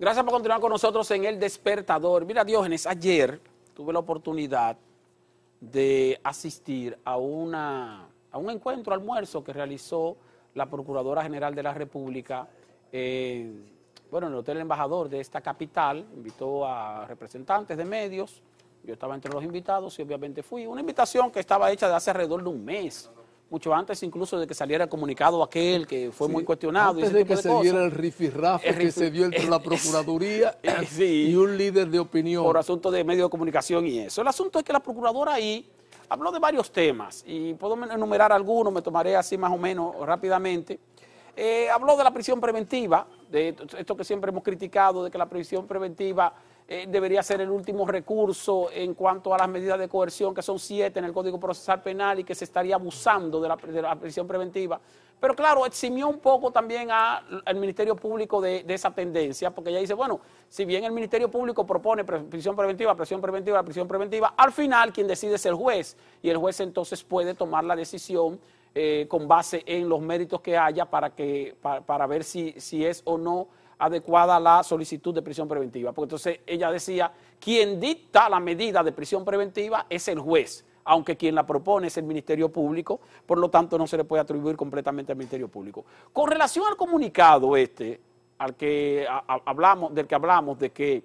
Gracias por continuar con nosotros en El Despertador. Mira, Diógenes, ayer tuve la oportunidad de asistir a, una, a un encuentro, almuerzo que realizó la Procuradora General de la República, bueno, en el Hotel Embajador de esta capital, invitó a representantes de medios, yo estaba entre los invitados y obviamente fui. Una invitación que estaba hecha de hace alrededor de un mes mucho antes incluso de que saliera comunicado aquel que fue muy cuestionado. Antes de que se diera el rifirrafe que se dio entre la Procuraduría y un líder de opinión. Por asunto de medios de comunicación y eso. El asunto es que la Procuradora ahí habló de varios temas y puedo enumerar algunos, me tomaré así más o menos rápidamente. Eh, habló de la prisión preventiva, de esto que siempre hemos criticado, de que la prisión preventiva eh, debería ser el último recurso en cuanto a las medidas de coerción, que son siete en el Código Procesal Penal y que se estaría abusando de la, prisión preventiva. Pero claro, eximió un poco también al Ministerio Público de, esa tendencia, porque ella dice, bueno, si bien el Ministerio Público propone prisión preventiva, prisión preventiva, prisión preventiva, al final quien decide es el juez, y el juez entonces puede tomar la decisión eh, con base en los méritos que haya para, ver si es o no adecuada la solicitud de prisión preventiva. Porque entonces ella decía, quien dicta la medida de prisión preventiva es el juez, aunque quien la propone es el Ministerio Público, por lo tanto no se le puede atribuir completamente al Ministerio Público. Con relación al comunicado este, al que hablamos, del que hablamos, de que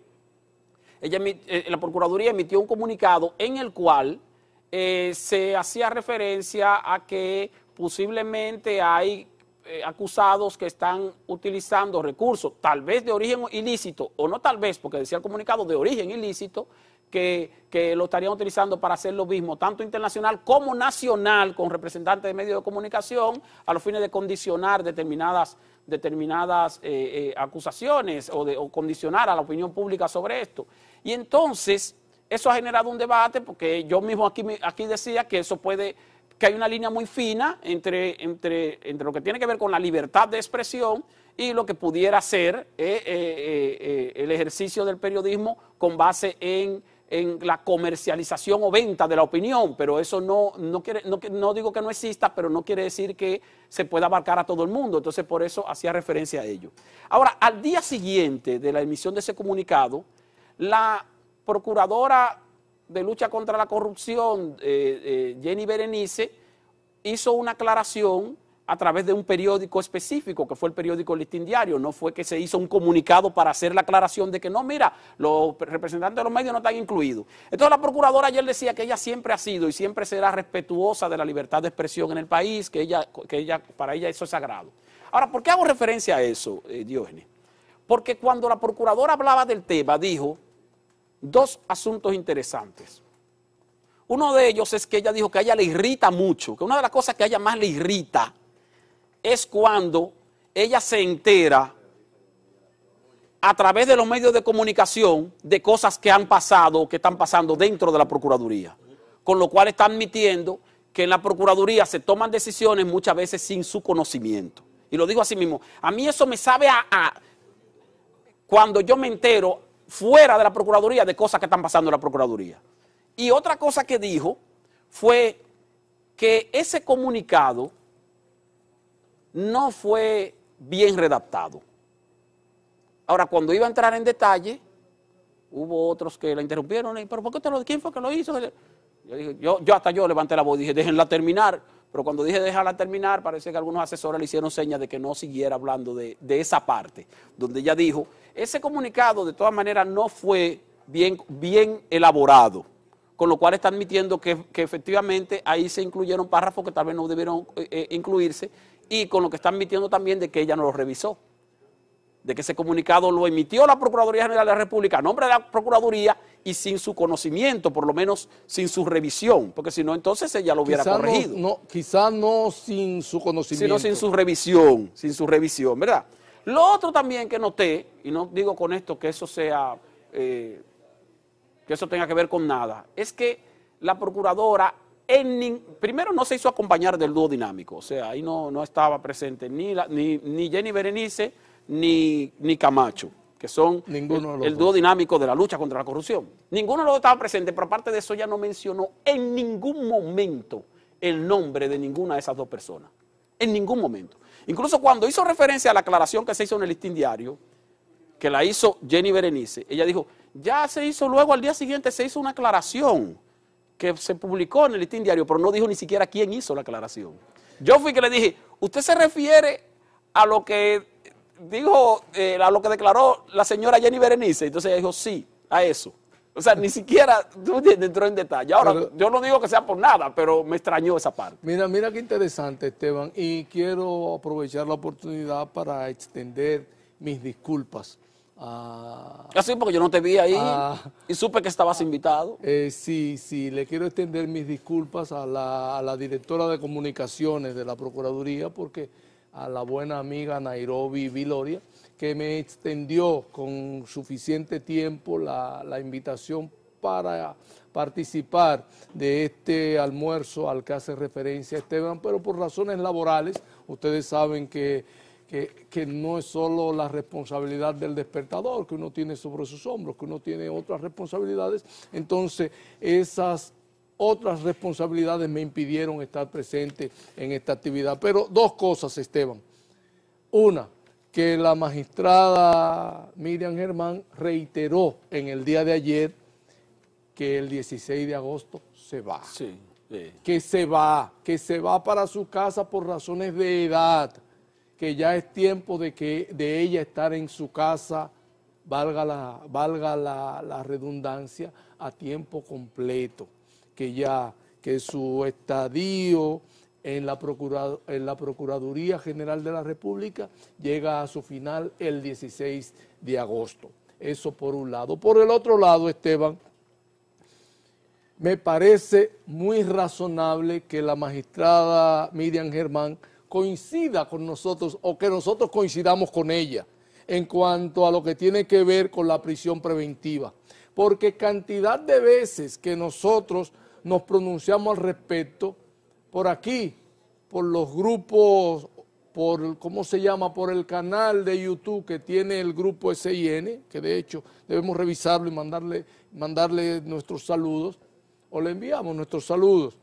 ella, eh, la Procuraduría emitió un comunicado en el cual eh, se hacía referencia a que posiblemente hay eh, acusados que están utilizando recursos, tal vez de origen ilícito, o no tal vez, porque decía el comunicado, de origen ilícito, que, lo estarían utilizando para hacer lo mismo, tanto internacional como nacional, con representantes de medios de comunicación, a los fines de condicionar determinadas, determinadas eh, eh, acusaciones o, de, condicionar a la opinión pública sobre esto. Y entonces, eso ha generado un debate, porque yo mismo aquí, aquí decía que eso puede que hay una línea muy fina entre, lo que tiene que ver con la libertad de expresión y lo que pudiera ser eh, eh, eh, el ejercicio del periodismo con base en, la comercialización o venta de la opinión, pero eso no, no, digo que no exista, pero no quiere decir que se pueda abarcar a todo el mundo, entonces por eso hacía referencia a ello. Ahora, al día siguiente de la emisión de ese comunicado, la procuradora de Lucha contra la Corrupción, eh, eh, Jenny Berenice, hizo una aclaración a través de un periódico específico, que fue el periódico Listín Diario, no fue que se hizo un comunicado para hacer la aclaración de que no, mira, los representantes de los medios no están incluidos. Entonces la procuradora ayer decía que ella siempre ha sido y siempre será respetuosa de la libertad de expresión en el país, que, ella, que ella, para ella eso es sagrado. Ahora, ¿por qué hago referencia a eso, eh, Diógenes? Porque cuando la procuradora hablaba del tema, dijo dos asuntos interesantes. Uno de ellos es que ella dijo que a ella le irrita mucho, que una de las cosas que a ella más le irrita es cuando ella se entera a través de los medios de comunicación de cosas que han pasado o que están pasando dentro de la Procuraduría. Con lo cual está admitiendo que en la Procuraduría se toman decisiones muchas veces sin su conocimiento. Y lo digo así mismo, a mí eso me sabe a, a cuando yo me entero fuera de la Procuraduría de cosas que están pasando en la Procuraduría. Y otra cosa que dijo fue que ese comunicado no fue bien redactado. Ahora, cuando iba a entrar en detalle, hubo otros que la interrumpieron. ¿Pero por qué usted lo, quién fue que lo hizo? Yo, yo hasta yo levanté la voz y dije, déjenla terminar. Pero cuando dije déjala terminar, parece que algunos asesores le hicieron señas de que no siguiera hablando de, esa parte, donde ella dijo, ese comunicado de todas maneras no fue bien, elaborado con lo cual está admitiendo que, efectivamente ahí se incluyeron párrafos que tal vez no debieron eh, eh, incluirse y con lo que está admitiendo también de que ella no lo revisó, de que ese comunicado lo emitió la Procuraduría General de la República a nombre de la Procuraduría y sin su conocimiento, por lo menos sin su revisión, porque si no, entonces ella lo hubiera corregido. No, no, no sin su conocimiento. Sino sin su revisión, sin su revisión, ¿verdad? Lo otro también que noté, y no digo con esto que eso sea, eh, que eso tenga que ver con nada, es que la procuradora, primero no se hizo acompañar del dúo dinámico, o sea, ahí no, no estaba presente ni, ni, Jenny Berenice ni, ni Camacho que son el, el dúo dinámico de la lucha contra la corrupción. Ninguno de los dos estaba presente, pero aparte de eso ya no mencionó en ningún momento el nombre de ninguna de esas dos personas. En ningún momento. Incluso cuando hizo referencia a la aclaración que se hizo en el listín diario, que la hizo Jenny Berenice, ella dijo, ya se hizo luego al día siguiente, se hizo una aclaración que se publicó en el listín diario, pero no dijo ni siquiera quién hizo la aclaración. Yo fui que le dije, usted se refiere a lo que dijo, eh, a lo que declaró la señora Jenny Berenice, entonces ella dijo sí a eso. O sea, ni siquiera entró en detalle. Ahora, yo no digo que sea por nada, pero me extrañó esa parte. Mira, mira qué interesante, Esteban. Y quiero aprovechar la oportunidad para extender mis disculpas. A, Así, ah, porque yo no te vi ahí y supe que estabas invitado. Eh, sí, sí, le quiero extender mis disculpas a la directora de comunicaciones de la Procuraduría porque a la buena amiga Nairobi Viloria, que me extendió con suficiente tiempo la, invitación para participar de este almuerzo al que hace referencia Esteban, pero por razones laborales, ustedes saben que, que, no es solo la responsabilidad del despertador que uno tiene sobre sus hombros, que uno tiene otras responsabilidades, entonces esas otras responsabilidades me impidieron estar presente en esta actividad. Pero dos cosas, Esteban. Una, que la magistrada Miriam Germán reiteró en el día de ayer que el 16 de agosto se va. Sí, Que se va, que se va para su casa por razones de edad, que ya es tiempo de, que, de ella estar en su casa, valga, la, valga la redundancia, a tiempo completo que ya que su estadio en la, en la Procuraduría General de la República llega a su final el 16 de agosto. Eso por un lado. Por el otro lado, Esteban, me parece muy razonable que la magistrada Miriam Germán coincida con nosotros o que nosotros coincidamos con ella en cuanto a lo que tiene que ver con la prisión preventiva. Porque cantidad de veces que nosotros nos pronunciamos al respecto por aquí, por los grupos, por, ¿cómo se llama? Por el canal de YouTube que tiene el grupo SIN, que de hecho debemos revisarlo y mandarle, mandarle nuestros saludos, o le enviamos nuestros saludos.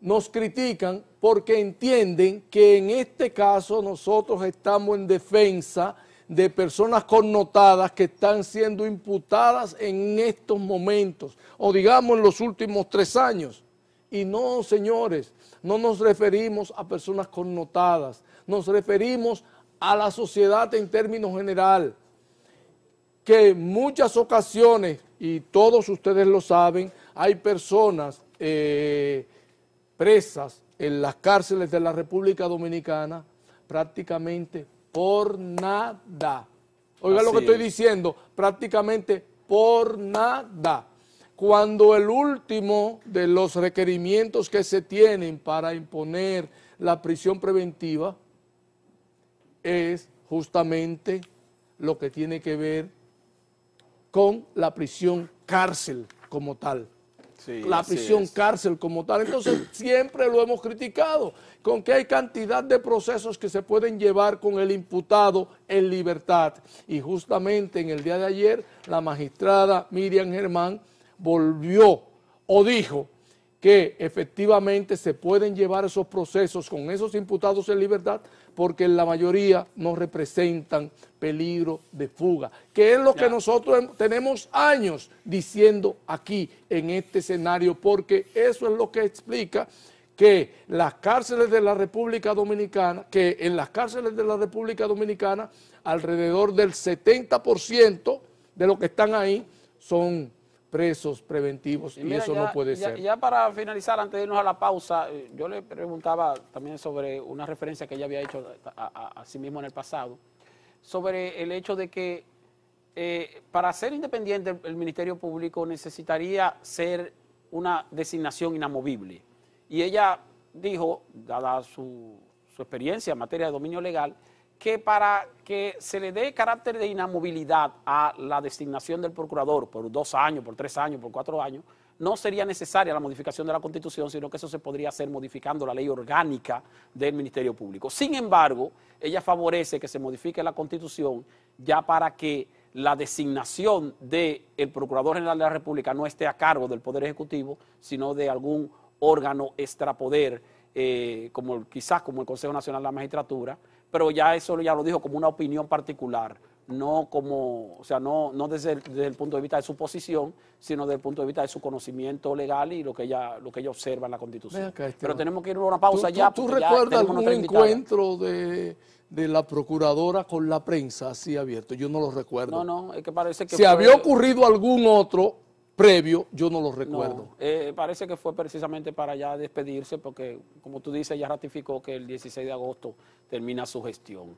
Nos critican porque entienden que en este caso nosotros estamos en defensa de personas connotadas que están siendo imputadas en estos momentos, o digamos en los últimos tres años. Y no, señores, no nos referimos a personas connotadas, nos referimos a la sociedad en términos general, que en muchas ocasiones, y todos ustedes lo saben, hay personas eh, presas en las cárceles de la República Dominicana prácticamente por nada. Oiga lo que estoy diciendo, prácticamente por nada. Cuando el último de los requerimientos que se tienen para imponer la prisión preventiva es justamente lo que tiene que ver con la prisión cárcel como tal la prisión cárcel como tal. Entonces siempre lo hemos criticado, con que hay cantidad de procesos que se pueden llevar con el imputado en libertad. Y justamente en el día de ayer la magistrada Miriam Germán volvió o dijo que efectivamente se pueden llevar esos procesos con esos imputados en libertad porque la mayoría no representan peligro de fuga, que es lo que nosotros tenemos años diciendo aquí en este escenario, porque eso es lo que explica que las cárceles de la República Dominicana, que en las cárceles de la República Dominicana alrededor del 70% de los que están ahí son presos preventivos y, eso no puede ser. Ya para finalizar, antes de irnos a la pausa, eh, yo le preguntaba también sobre una referencia que ella había hecho a, sí mismo en el pasado, sobre el hecho de que eh, para ser independiente el, Ministerio Público necesitaría ser una designación inamovible. Y ella dijo, dada su, su experiencia en materia de dominio legal, que para que se le dé carácter de inamovilidad a la designación del procurador por dos años, por tres años, por cuatro años, no sería necesaria la modificación de la Constitución, sino que eso se podría hacer modificando la ley orgánica del Ministerio Público. Sin embargo, ella favorece que se modifique la Constitución ya para que la designación del Procurador General de la República no esté a cargo del Poder Ejecutivo, sino de algún órgano extrapoder, eh, como, quizás como el Consejo Nacional de la Magistratura, pero ya eso ya lo dijo como una opinión particular, no como, o sea, no, no desde, el, punto de vista de su posición, sino desde el punto de vista de su conocimiento legal y lo que ella, lo que ella observa en la Constitución. pero tenemos que ir a una pausa ya. ¿Tú, recuerdas algún encuentro de, la procuradora con la prensa así abierto? Yo no lo recuerdo. No, no, es que parece que... Si había ocurrido algún otro, previo, yo no lo recuerdo. Eh, parece que fue precisamente para ya despedirse, porque como tú dices, ya ratificó que el 16 de agosto termina su gestión.